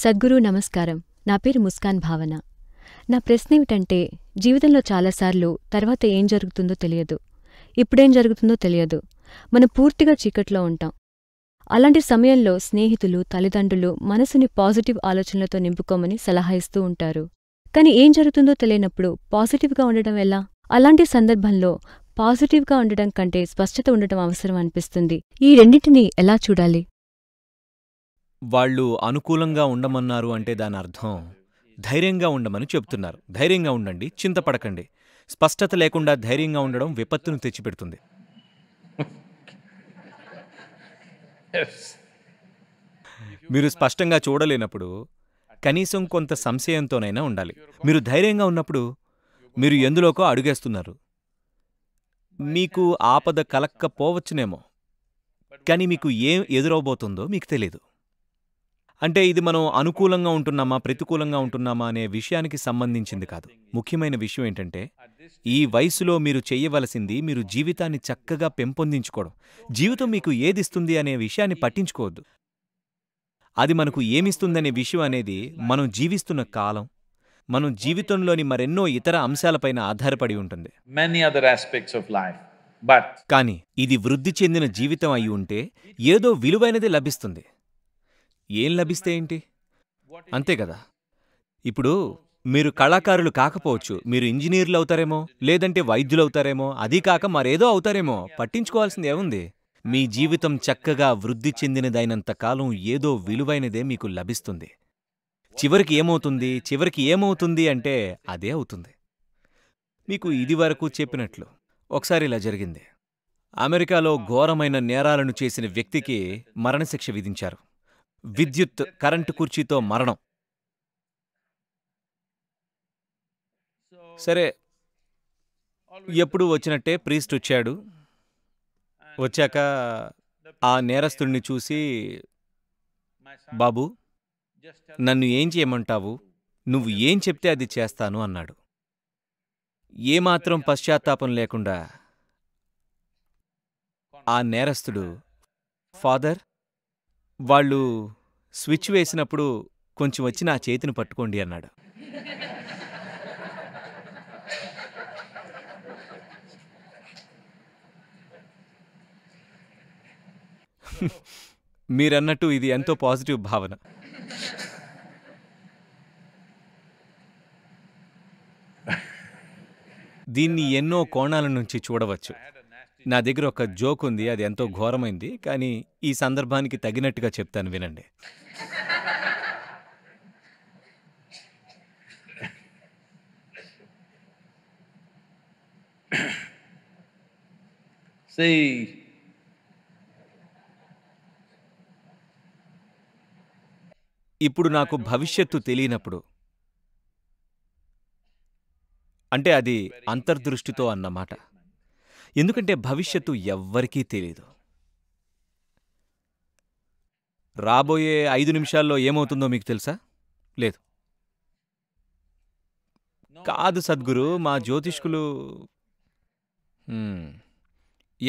సద్గురు నమస్కారం నా పేరు ముస్కాన్ భావన నా ప్రశ్న ఏమిటంటే జీవితంలో చాలాసార్లు తర్వాత ఏం జరుగుతుందో తెలియదు ఇప్పుడేం జరుగుతుందో తెలియదు మనం పూర్తిగా చీకట్లో ఉంటాం అలాంటి సమయంలో స్నేహితులు తల్లిదండ్రులు మనసుని పాజిటివ్ ఆలోచనలతో నింపుకోమని సలహా ఇస్తూ ఉంటారు కానీ ఏం జరుగుతుందో తెలియనప్పుడు పాజిటివ్గా ఉండడం ఎలా అలాంటి సందర్భంలో పాజిటివ్గా ఉండడం కంటే స్పష్టత ఉండటం అవసరం అనిపిస్తుంది ఈ రెండింటినీ ఎలా చూడాలి వాళ్ళు అనుకూలంగా ఉండమన్నారు అంటే దాని అర్థం ధైర్యంగా ఉండమని చెప్తున్నారు ధైర్యంగా ఉండండి చింతపడకండి స్పష్టత లేకుండా ధైర్యంగా ఉండడం విపత్తును తెచ్చిపెడుతుంది మీరు స్పష్టంగా చూడలేనప్పుడు కనీసం కొంత సంశయంతోనైనా ఉండాలి మీరు ధైర్యంగా ఉన్నప్పుడు మీరు ఎందులోకో అడుగేస్తున్నారు మీకు ఆపద కలక్కపోవచ్చునేమో కానీ మీకు ఏం ఎదురవబోతుందో మీకు తెలీదు అంటే ఇది మనం అనుకూలంగా ఉంటున్నామా ప్రతికూలంగా ఉంటున్నామా అనే విషయానికి సంబంధించింది కాదు ముఖ్యమైన విషయం ఏంటంటే ఈ వయసులో మీరు చేయవలసింది మీరు జీవితాన్ని చక్కగా పెంపొందించుకోవడం జీవితం మీకు ఏదిస్తుంది అనే విషయాన్ని పట్టించుకోవద్దు అది మనకు ఏమిస్తుందనే విషయం అనేది మనం జీవిస్తున్న కాలం మనం జీవితంలోని మరెన్నో ఇతర అంశాలపైన ఆధారపడి ఉంటుంది కానీ ఇది వృద్ధి చెందిన జీవితం అయి ఉంటే ఏదో విలువైనది లభిస్తుంది ఏం లభిస్తే ఏంటి అంతే కదా ఇప్పుడు మీరు కళాకారులు కాకపోవచ్చు మీరు ఇంజనీర్లు అవుతారేమో లేదంటే వైద్యులు అవుతారేమో అది కాక మరేదో అవుతారేమో పట్టించుకోవాల్సింది ఏముంది మీ జీవితం చక్కగా వృద్ధి చెందినదైనంత కాలం ఏదో విలువైనదే మీకు లభిస్తుంది చివరికి ఏమవుతుంది చివరికి ఏమవుతుంది అంటే అదే అవుతుంది మీకు ఇదివరకు చెప్పినట్లు ఒకసారి ఇలా జరిగింది అమెరికాలో ఘోరమైన నేరాలను చేసిన వ్యక్తికి మరణశిక్ష విధించారు విద్యుత్ కరెంటు కుర్చీతో మరణం సరే ఎప్పుడు వచ్చినట్టే ప్రీస్ట్ వచ్చాడు వచ్చాక ఆ నేరస్తుడిని చూసి బాబు నన్ను ఏం చేయమంటావు నువ్వు ఏం చెప్తే అది చేస్తాను అన్నాడు ఏమాత్రం పశ్చాత్తాపం లేకుండా ఆ నేరస్తుడు ఫాదర్ వాళ్ళు స్విచ్ వేసినప్పుడు కొంచెం వచ్చి నా చేతిని పట్టుకోండి అన్నాడు మీరన్నట్టు ఇది ఎంతో పాజిటివ్ భావన దీన్ని ఎన్నో కోణాల నుంచి చూడవచ్చు నా దగ్గర ఒక జోక్ ఉంది అది ఎంతో ఘోరమైంది కానీ ఈ సందర్భానికి తగినట్టుగా చెప్తాను వినండి ఇప్పుడు నాకు భవిష్యత్తు తెలియనప్పుడు అంటే అది అంతర్దృష్టితో అన్నమాట ఎందుకంటే భవిష్యత్తు ఎవ్వరికీ తెలియదు రాబోయే ఐదు నిమిషాల్లో ఏమవుతుందో మీకు తెలుసా లేదు కాదు సద్గురు మా జ్యోతిష్కులు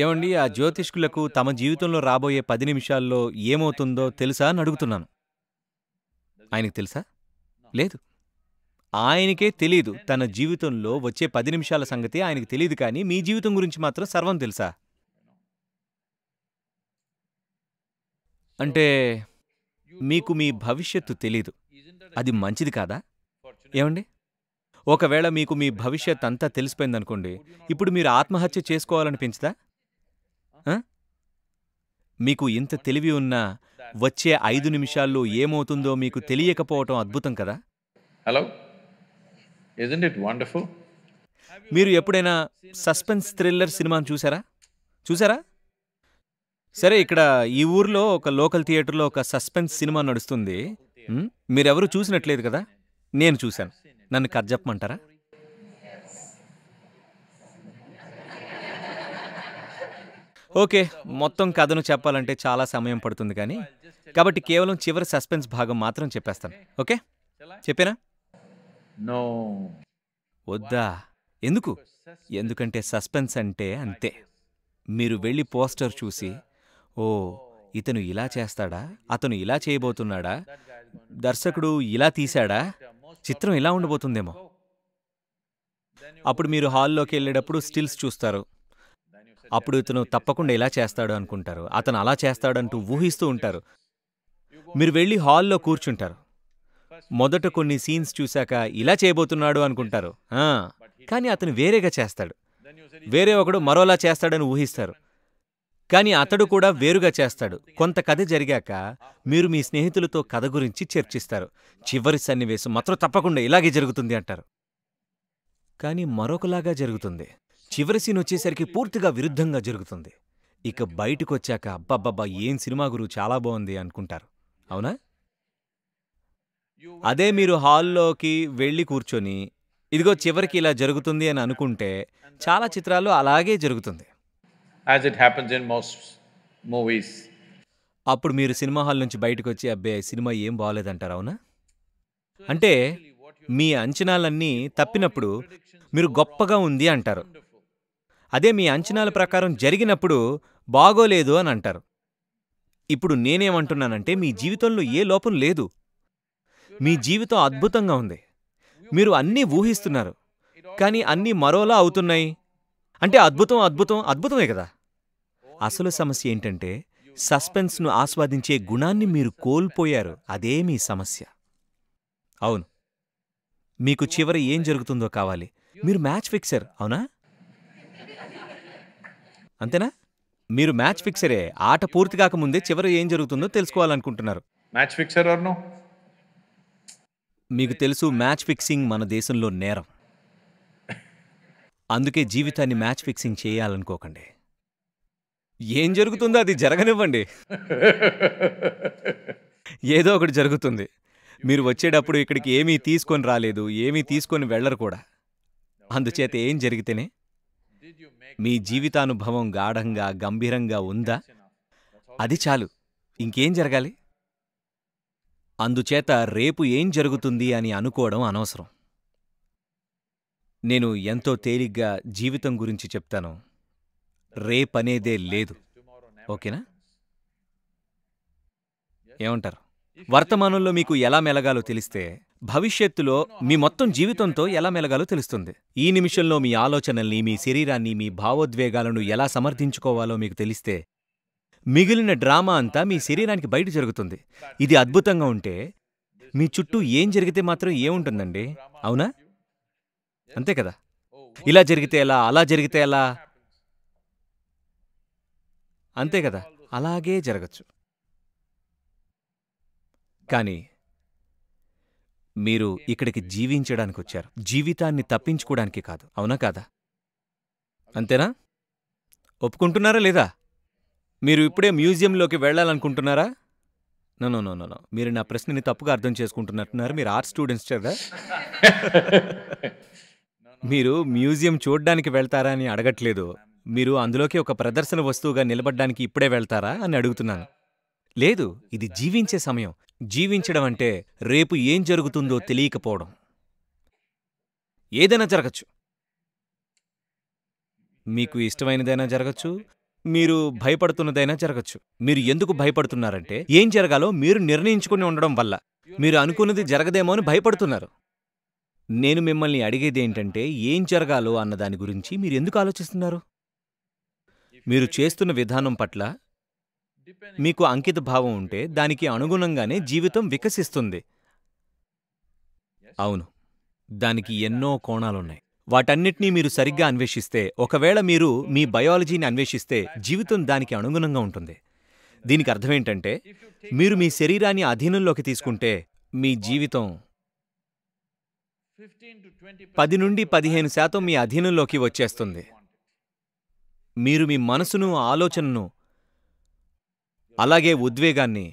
ఏమండి ఆ జ్యోతిష్కులకు తమ జీవితంలో రాబోయే పది నిమిషాల్లో ఏమవుతుందో తెలుసా అని అడుగుతున్నాను ఆయనకు తెలుసా లేదు ఆయనకే తెలీదు తన జీవితంలో వచ్చే పది నిమిషాల సంగతి ఆయనకి తెలియదు కానీ మీ జీవితం గురించి మాత్రం సర్వం తెలుసా అంటే మీకు మీ భవిష్యత్తు తెలీదు అది మంచిది కాదా ఏమండి ఒకవేళ మీకు మీ భవిష్యత్ అంతా తెలిసిపోయిందనుకోండి ఇప్పుడు మీరు ఆత్మహత్య చేసుకోవాలనిపించదా మీకు ఇంత తెలివి ఉన్నా వచ్చే ఐదు నిమిషాల్లో ఏమవుతుందో మీకు తెలియకపోవటం అద్భుతం కదా హలో ఇట్ వండర్ఫుల్ మీరు ఎప్పుడైనా సస్పెన్స్ థ్రిల్లర్ సినిమాను చూసారా చూసారా సరే ఇక్కడ ఈ ఊర్లో ఒక లోకల్ థియేటర్లో ఒక సస్పెన్స్ సినిమా నడుస్తుంది మీరెవరు చూసినట్లేదు కదా నేను చూశాను నన్ను కథ ఓకే మొత్తం కథను చెప్పాలంటే చాలా సమయం పడుతుంది కానీ కాబట్టి కేవలం చివరి సస్పెన్స్ భాగం మాత్రం చెప్పేస్తాను ఓకే చెప్పేనా వద్దా ఎందుకు ఎందుకంటే సస్పెన్స్ అంటే అంతే మీరు వెళ్ళి పోస్టర్ చూసి ఓ ఇతను ఇలా చేస్తాడా అతను ఇలా చేయబోతున్నాడా దర్శకుడు ఇలా తీశాడా చిత్రం ఇలా ఉండబోతుందేమో అప్పుడు మీరు హాల్లోకి వెళ్ళేటప్పుడు స్టిల్స్ చూస్తారు అప్పుడు ఇతను తప్పకుండా ఇలా చేస్తాడు అనుకుంటారు అతను అలా చేస్తాడంటూ ఊహిస్తూ ఉంటారు మీరు వెళ్ళి హాల్లో కూర్చుంటారు మొదట కొన్ని సీన్స్ చూశాక ఇలా చేయబోతున్నాడు అనుకుంటారు కానీ అతను వేరేగా చేస్తాడు వేరే ఒకడు మరోలా చేస్తాడని ఊహిస్తారు కానీ అతడు కూడా వేరుగా చేస్తాడు కొంత కథ జరిగాక మీరు మీ స్నేహితులతో కథ గురించి చర్చిస్తారు చివరి సన్నివేశం మాత్రం తప్పకుండా ఇలాగే జరుగుతుంది అంటారు కానీ మరొకలాగా జరుగుతుంది చివరి సీన్ వచ్చేసరికి పూర్తిగా విరుద్ధంగా జరుగుతుంది ఇక బయటకొచ్చాక అబ్బబ్బబ్బా ఏం సినిమా గురువు చాలా బాగుంది అనుకుంటారు అవునా అదే మీరు హాల్లోకి వెళ్ళి కూర్చొని ఇదిగో చివరికి ఇలా జరుగుతుంది అని అనుకుంటే చాలా చిత్రాల్లో అలాగే జరుగుతుంది ఇట్ మూవీస్ అప్పుడు మీరు సినిమా హాల్ నుంచి బయటకు వచ్చి అబ్బే సినిమా ఏం బాగోలేదంటారు అవునా అంటే మీ అంచనాలన్నీ తప్పినప్పుడు మీరు గొప్పగా ఉంది అంటారు అదే మీ అంచనాల ప్రకారం జరిగినప్పుడు బాగోలేదు అని అంటారు ఇప్పుడు నేనేమంటున్నానంటే మీ జీవితంలో ఏ లోపం లేదు మీ జీవితం అద్భుతంగా ఉంది మీరు అన్నీ ఊహిస్తున్నారు కానీ అన్నీ మరోలా అవుతున్నాయి అంటే అద్భుతం అద్భుతం అద్భుతమే కదా అసలు సమస్య ఏంటంటే సస్పెన్స్ను ఆస్వాదించే గుణాన్ని మీరు కోల్పోయారు అదే మీ సమస్య అవును మీకు చివరి ఏం జరుగుతుందో కావాలి మీరు మ్యాచ్ ఫిక్సర్ అవునా అంతేనా మీరు మ్యాచ్ ఫిక్సరే ఆట పూర్తి కాకముందే చివరి ఏం జరుగుతుందో తెలుసుకోవాలనుకుంటున్నారు మ్యాచ్ ఫిక్సర్ మీకు తెలుసు మ్యాచ్ ఫిక్సింగ్ మన దేశంలో నేరం అందుకే జీవితాన్ని మ్యాచ్ ఫిక్సింగ్ చేయాలనుకోకండి ఏం జరుగుతుందో అది జరగనివ్వండి ఏదో ఒకటి జరుగుతుంది మీరు వచ్చేటప్పుడు ఇక్కడికి ఏమీ తీసుకొని రాలేదు ఏమీ తీసుకొని వెళ్ళరు కూడా అందుచేత ఏం జరిగితేనే మీ జీవితానుభవం గాఢంగా గంభీరంగా ఉందా అది చాలు ఇంకేం జరగాలి అందుచేత రేపు ఏం జరుగుతుంది అని అనుకోవడం అనవసరం నేను ఎంతో తేలిగ్గా జీవితం గురించి చెప్తాను రేపనేదే లేదు ఓకేనా ఏమంటారు వర్తమానంలో మీకు ఎలా మెలగాలో తెలిస్తే భవిష్యత్తులో మీ మొత్తం జీవితంతో ఎలా మెలగాలో తెలుస్తుంది ఈ నిమిషంలో మీ ఆలోచనల్ని మీ శరీరాన్ని మీ భావోద్వేగాలను ఎలా సమర్థించుకోవాలో మీకు తెలిస్తే మిగిలిన డ్రామా అంతా మీ శరీరానికి బయట జరుగుతుంది ఇది అద్భుతంగా ఉంటే మీ చుట్టూ ఏం జరిగితే మాత్రం ఏముంటుందండి అవునా అంతే కదా ఇలా జరిగితే ఎలా అలా జరిగితే ఎలా అంతే కదా అలాగే జరగచ్చు కానీ మీరు ఇక్కడికి జీవించడానికి వచ్చారు జీవితాన్ని తప్పించుకోవడానికి కాదు అవునా కాదా అంతేనా ఒప్పుకుంటున్నారా లేదా మీరు ఇప్పుడే మ్యూజియంలోకి వెళ్ళాలనుకుంటున్నారా నో నో నో నో మీరు నా ప్రశ్నని తప్పుగా అర్థం చేసుకుంటున్నట్టున్నారు మీరు ఆర్ట్ స్టూడెంట్స్ కదా మీరు మ్యూజియం చూడడానికి వెళ్తారా అని అడగట్లేదు మీరు అందులోకి ఒక ప్రదర్శన వస్తువుగా నిలబడ్డానికి ఇప్పుడే వెళ్తారా అని అడుగుతున్నాను లేదు ఇది జీవించే సమయం జీవించడం అంటే రేపు ఏం జరుగుతుందో తెలియకపోవడం ఏదైనా జరగచ్చు మీకు ఇష్టమైనదైనా జరగచ్చు మీరు భయపడుతున్నదైనా జరగచ్చు మీరు ఎందుకు భయపడుతున్నారంటే ఏం జరగాలో మీరు నిర్ణయించుకుని ఉండడం వల్ల మీరు అనుకున్నది జరగదేమో అని భయపడుతున్నారు నేను మిమ్మల్ని అడిగేది ఏంటంటే ఏం జరగాలో అన్న దాని గురించి మీరు ఎందుకు ఆలోచిస్తున్నారు మీరు చేస్తున్న విధానం పట్ల మీకు అంకిత భావం ఉంటే దానికి అనుగుణంగానే జీవితం వికసిస్తుంది అవును దానికి ఎన్నో కోణాలున్నాయి వాటన్నిటినీ మీరు సరిగ్గా అన్వేషిస్తే ఒకవేళ మీరు మీ బయాలజీని అన్వేషిస్తే జీవితం దానికి అనుగుణంగా ఉంటుంది దీనికి అర్థమేంటంటే మీరు మీ శరీరాన్ని అధీనంలోకి తీసుకుంటే మీ జీవితం పది నుండి పదిహేను శాతం మీ అధీనంలోకి వచ్చేస్తుంది మీరు మీ మనసును ఆలోచనను అలాగే ఉద్వేగాన్ని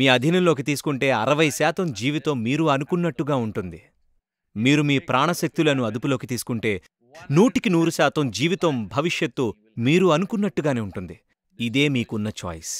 మీ అధీనంలోకి తీసుకుంటే అరవై శాతం జీవితం మీరు అనుకున్నట్టుగా ఉంటుంది మీరు మీ ప్రాణశక్తులను అదుపులోకి తీసుకుంటే నూటికి నూరు శాతం జీవితం భవిష్యత్తు మీరు అనుకున్నట్టుగానే ఉంటుంది ఇదే మీకున్న చాయిస్